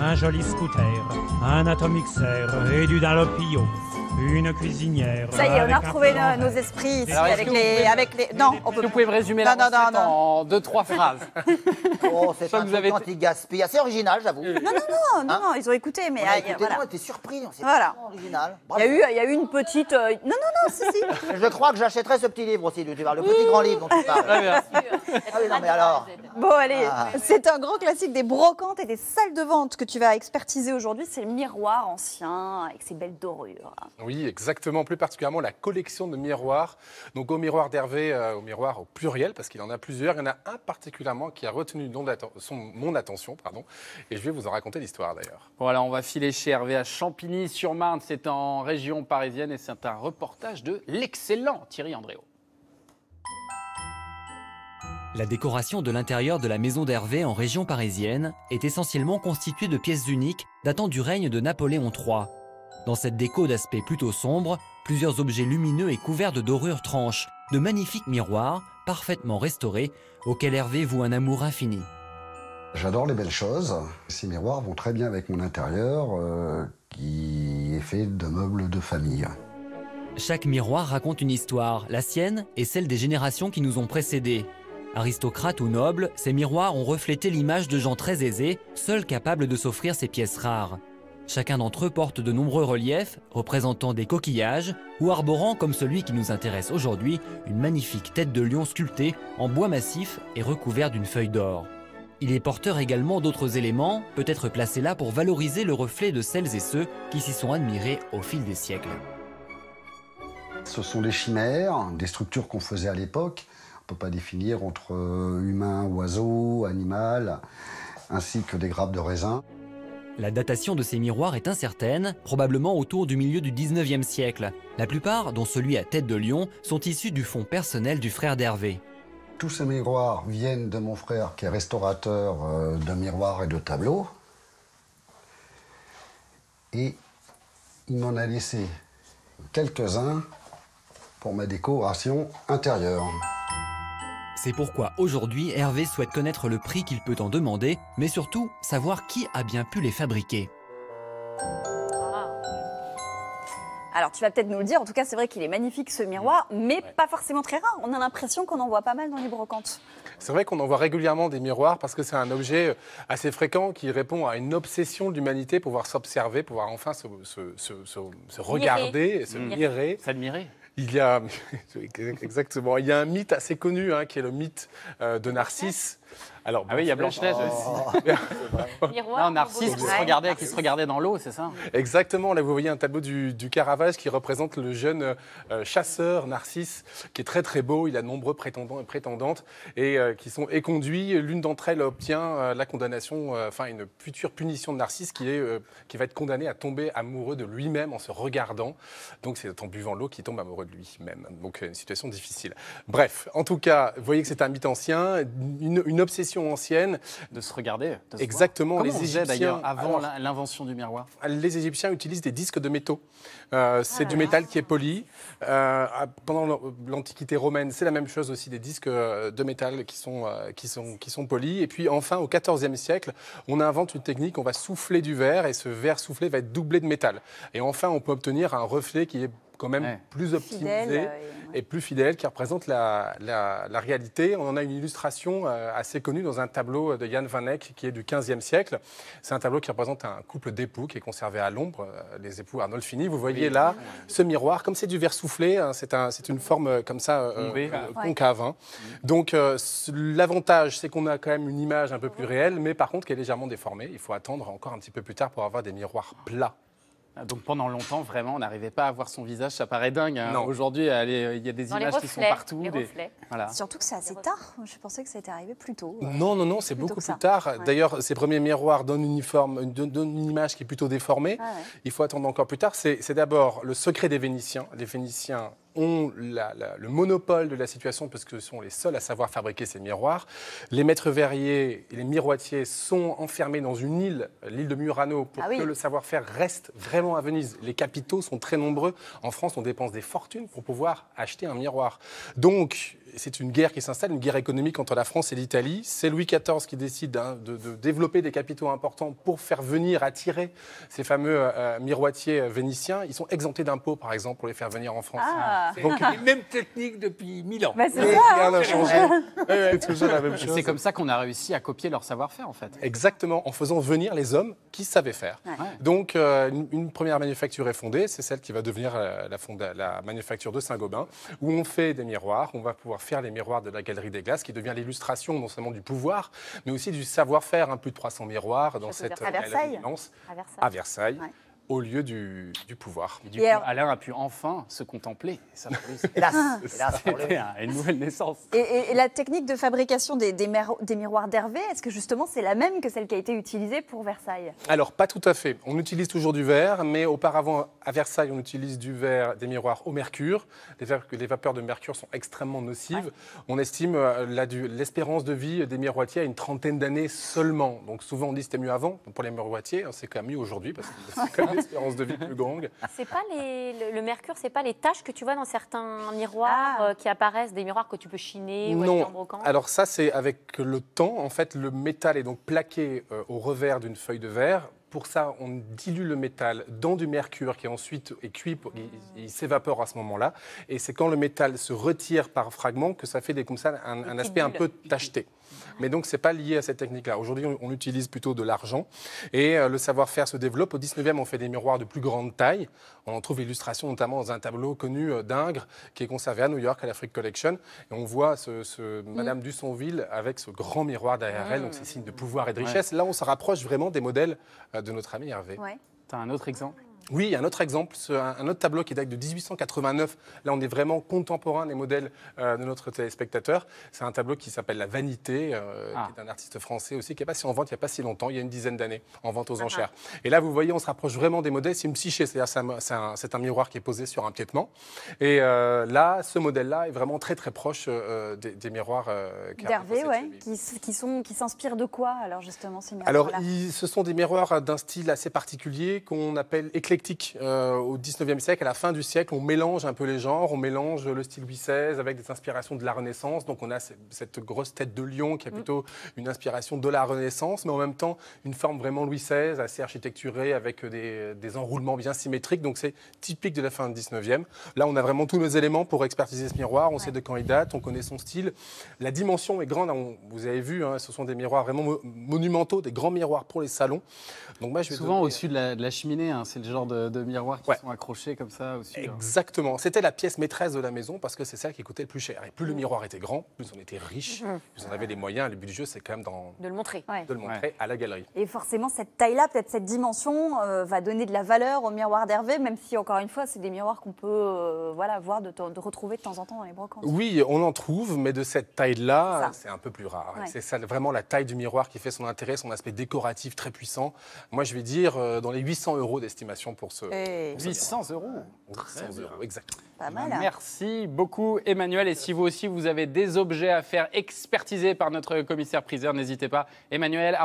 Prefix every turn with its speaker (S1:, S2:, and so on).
S1: un joli scooter, un atomixer et du dalopio une cuisinière. Ça y est, on a retrouvé
S2: nos, esprits ici avec, les, avec les. Non, on peut. Vous pouvez résumer non,
S1: la non, en deux, trois phrases. Oh, c'est un petit quand ils Assez original, j'avoue. Non, non, non, hein non, ils ont écouté, mais. On a euh, écouté, voilà. non, on surpris, c'est voilà. original. Il y, a eu, il y a eu une petite. Euh, non, non, non, si, si. Je crois que j'achèterai ce petit livre aussi, tu le petit grand livre dont tu parles. Très ah,
S2: bien. Ah mais alors. Bon, allez, ah. c'est un grand classique des brocantes et des salles de vente que tu vas expertiser aujourd'hui. C'est le miroir ancien avec ses belles dorures.
S3: Oui, exactement. Plus particulièrement la collection de miroirs. Donc au miroir d'Hervé, euh, au miroir au pluriel, parce qu'il en a plusieurs. Il y en a un particulièrement qui a retenu mon attention. Pardon, et je vais vous en
S2: raconter l'histoire d'ailleurs. Voilà, on va filer chez Hervé à Champigny-sur-Marne. C'est en région parisienne et c'est un reportage de l'excellent Thierry Andréo.
S1: La décoration de l'intérieur de la maison d'Hervé en région parisienne est essentiellement constituée de pièces uniques datant du règne de Napoléon III. Dans cette déco d'aspect plutôt sombre, plusieurs objets lumineux et couverts de dorures tranches, de magnifiques miroirs, parfaitement restaurés, auxquels Hervé voue un amour infini. J'adore les belles choses. Ces miroirs vont très bien avec mon intérieur, euh, qui est fait de meubles de famille. Chaque miroir raconte une histoire, la sienne et celle des générations qui nous ont précédés. Aristocrates ou nobles, ces miroirs ont reflété l'image de gens très aisés, seuls capables de s'offrir ces pièces rares. Chacun d'entre eux porte de nombreux reliefs représentant des coquillages ou arborant, comme celui qui nous intéresse aujourd'hui, une magnifique tête de lion sculptée en bois massif et recouvert d'une feuille d'or. Il est porteur également d'autres éléments, peut-être placés là pour valoriser le reflet de celles et ceux qui s'y sont admirés au fil des siècles. Ce sont des chimères, des structures qu'on faisait à l'époque. On ne peut pas définir entre euh, humain, oiseau, animal, ainsi que des grappes de raisin. La datation de ces miroirs est incertaine, probablement autour du milieu du 19e siècle. La plupart, dont celui à tête de lion, sont issus du fonds personnel du frère d'Hervé. Tous ces miroirs viennent de mon frère qui est restaurateur euh, de miroirs et de tableaux. Et il m'en a laissé quelques-uns pour ma décoration intérieure. C'est pourquoi aujourd'hui, Hervé souhaite connaître le prix qu'il peut en demander, mais surtout savoir qui a bien pu les fabriquer. Ah.
S2: Alors, tu vas peut-être nous le dire. En tout cas, c'est vrai qu'il est magnifique ce miroir, mais pas forcément très rare. On a l'impression qu'on en voit pas mal dans les brocantes.
S3: C'est vrai qu'on en voit régulièrement des miroirs parce que c'est un objet euh, assez fréquent qui répond à une obsession de l'humanité, pouvoir s'observer, pouvoir enfin se, regarder, se mirer. S'admirer il y a exactement, il y a un mythe assez connu hein, qui est le mythe euh, de Narcisse alors, ah oui, il y a Blanche-Neige oh.
S2: aussi. Un Narcisse qui se, regardait, dans l'eau, c'est ça
S3: Exactement. Là, vous voyez un tableau du, Caravage qui représente le jeune euh, chasseur Narcisse, qui est très très beau. Il a de nombreux prétendants et prétendantes et euh, qui sont éconduits. L'une d'entre elles obtient euh, la condamnation, enfin une future punition de Narcisse qui, est, qui va être condamné à tomber amoureux de lui-même en se regardant. Donc, c'est en buvant l'eau qu'il tombe amoureux de lui-même. Donc, une situation difficile. Bref, en tout cas, vous voyez que c'est un mythe ancien, une une obsession ancienne. De se regarder. Exactement. les Égyptiens d'ailleurs avant
S2: l'invention du miroir.
S3: Les Égyptiens utilisent des disques de métaux. Euh, c'est ah du métal qui est poli. Euh, pendant l'Antiquité romaine, c'est la même chose aussi des disques euh, de métal qui sont qui sont qui sont polis. Et puis enfin au XIVe siècle, on invente une technique. On va souffler du verre et ce verre soufflé va être doublé de métal. Et enfin, on peut obtenir un reflet qui est quand même plus optimisé euh, et plus fidèle, qui représente la, réalité. On en a une illustration euh, assez connue dans un tableau de Jan van Eyck qui est du 15e siècle. C'est un tableau qui représente un couple d'époux qui est conservé à l'ombre, euh, les époux Arnolfini. Vous voyez là ce miroir, comme c'est du verre soufflé, hein, c'est une forme comme ça concave. Hein. Mm. Donc l'avantage, c'est qu'on a quand même une image un peu plus mm. réelle, mais par contre qui est légèrement déformée. Il faut attendre
S2: encore un petit peu plus tard pour avoir des miroirs plats. Donc pendant longtemps, vraiment, on n'arrivait pas à voir son visage. Ça paraît dingue. Hein. Aujourd'hui, il y a des images qui sont partout. Des... Surtout que c'est assez tard. Je pensais que ça était arrivé plus tôt. Euh, non, non, non,
S3: c'est beaucoup plus tard. D'ailleurs, ces premiers miroirs donnent une, une image qui est plutôt déformée. Ah il faut attendre encore plus tard. C'est d'abord le secret des Vénitiens. Vénitiens ont le monopole de la situation parce que ce sont les seuls à savoir fabriquer ces miroirs. Les maîtres verriers et les miroitiers sont enfermés dans une île, l'île de Murano, pour ah que le savoir-faire reste vraiment à Venise. Les capitaux sont très nombreux. En France, on dépense des fortunes pour pouvoir acheter un miroir. Donc, c'est une guerre qui s'installe, une guerre économique entre la France et l'Italie. C'est Louis XIV qui décide hein, de, développer des capitaux importants pour faire venir, attirer ces fameux euh, euh, miroitiers euh, vénitiens. Ils sont exemptés d'impôts, par exemple, pour les faire venir en France. Ah. Donc, les
S2: mêmes techniques depuis mille ans. Bah, c'est hein. Rien n'a changé.
S3: c'est comme ça qu'on a réussi à copier leur savoir-faire, en fait. Exactement, en faisant venir les hommes qui savaient faire. Donc, une, première manufacture est fondée, c'est celle qui va devenir la, la manufacture de Saint-Gobain, où on fait des miroirs, on va pouvoir faire les miroirs de la Galerie des Glaces, qui devient l'illustration non seulement du pouvoir, mais aussi du savoir-faire. un hein, plus de 300 miroirs dans cette à euh,
S2: à Versailles au lieu du, pouvoir. Et du Alain a pu enfin se contempler. C'était une nouvelle naissance. Et, la technique de fabrication des, miroirs d'Hervé, est-ce que justement c'est la même que celle qui a été utilisée pour Versailles
S3: Alors, pas tout à fait. On utilise toujours du verre, mais auparavant, à Versailles, on utilise du verre, des miroirs au mercure. Les, les vapeurs de mercure sont extrêmement nocives. On estime euh, l'espérance de vie des miroitiers à une trentaine d'années seulement. Donc souvent, on dit c'était mieux avant. Pour les miroitiers, hein, c'est quand même mieux aujourd'hui, parce que l'espérance de vie plus
S2: C'est pas le, mercure, c'est pas les taches que tu vois dans certains miroirs ah. euh, qui apparaissent, des miroirs que tu peux chiner non. ou Non.
S3: Alors ça, c'est avec le temps. En fait, le métal est donc plaqué euh, au revers d'une feuille de verre pour ça, on dilue le métal dans du mercure qui ensuite est cuit, il, s'évapore à ce moment-là. Et c'est quand le métal se retire par fragments que ça fait des, comme ça un aspect un peu tacheté. Mais donc, ce n'est pas lié à cette technique-là. Aujourd'hui, on, utilise plutôt de l'argent et euh, le savoir-faire se développe. Au 19e, on fait des miroirs de plus grande taille. On en trouve l'illustration notamment dans un tableau connu euh, d'Ingres qui est conservé à New York, à l'Afrique Collection. Et on voit ce, mm. Madame Dussonville avec ce grand miroir derrière elle, donc ah. c'est signe de pouvoir et de richesse. Là, on se rapproche vraiment des modèles euh, de notre ami Hervé. Ouais. Tu as un autre exemple oui, un autre exemple, un autre tableau qui date de 1889. Là, on est vraiment contemporain des modèles euh, de notre téléspectateur. C'est un tableau qui s'appelle La Vanité, euh, ah. qui est d'un artiste français aussi, qui est passé en vente il n'y a pas si longtemps, il y a une dizaine d'années, en vente aux ah, enchères. Et là, vous voyez, on se rapproche vraiment des modèles. C'est une psyché, c'est-à-dire c'est un, miroir qui est posé sur un piétement. Et euh, là, ce modèle-là est vraiment très très proche des, miroirs
S2: d'Hervé, qui, qui s'inspirent de quoi alors justement ces Alors,
S3: ce sont des miroirs d'un style assez particulier qu'on appelle éclectique euh, au 19e siècle, à la fin du siècle. On mélange un peu les genres, on mélange le style Louis XVI avec des inspirations de la Renaissance. Donc on a cette grosse tête de lion qui a mm. plutôt une inspiration de la Renaissance, mais en même temps une forme vraiment Louis XVI, assez architecturée, avec des, enroulements bien symétriques. Donc c'est typique de la fin du 19e. Là, on a vraiment tous nos éléments pour expertiser ce miroir. On sait de quand il date, on connaît son style. La dimension est grande. Hein, vous avez vu, hein, ce sont des miroirs vraiment monumentaux, des grands miroirs pour les salons. Donc moi, je Souvent au-dessus
S2: de, la, cheminée, hein, c'est le genre de, miroirs qui sont accrochés comme ça Exactement.
S3: C'était la pièce maîtresse de la maison parce que c'est celle qui coûtait le plus cher. Et plus le mm. miroir était grand, plus on était riche, mm. plus on avait les moyens. Le but du jeu, c'est quand même dans...
S2: de le montrer, de le montrer à la galerie. Et forcément, cette taille-là, peut-être cette dimension, euh, va donner de la valeur au miroir d'Hervé, même si encore une fois, c'est des miroirs qu'on peut euh, voilà voir de, retrouver de temps en temps dans les brocantes.
S3: Oui, on en trouve, mais de cette taille-là, c'est un peu plus rare. C'est ça, vraiment la taille du miroir qui fait son intérêt, son aspect décoratif très puissant. Moi, je vais dire euh, dans les 800 euros d'estimation pour ce.
S1: 800 eh. euros.
S3: 800 euros, exact.
S2: Pas mal. Hein. Merci beaucoup, Emmanuel. Et si vous aussi, vous avez des objets à faire expertiser par notre commissaire-priseur, n'hésitez pas. Emmanuel,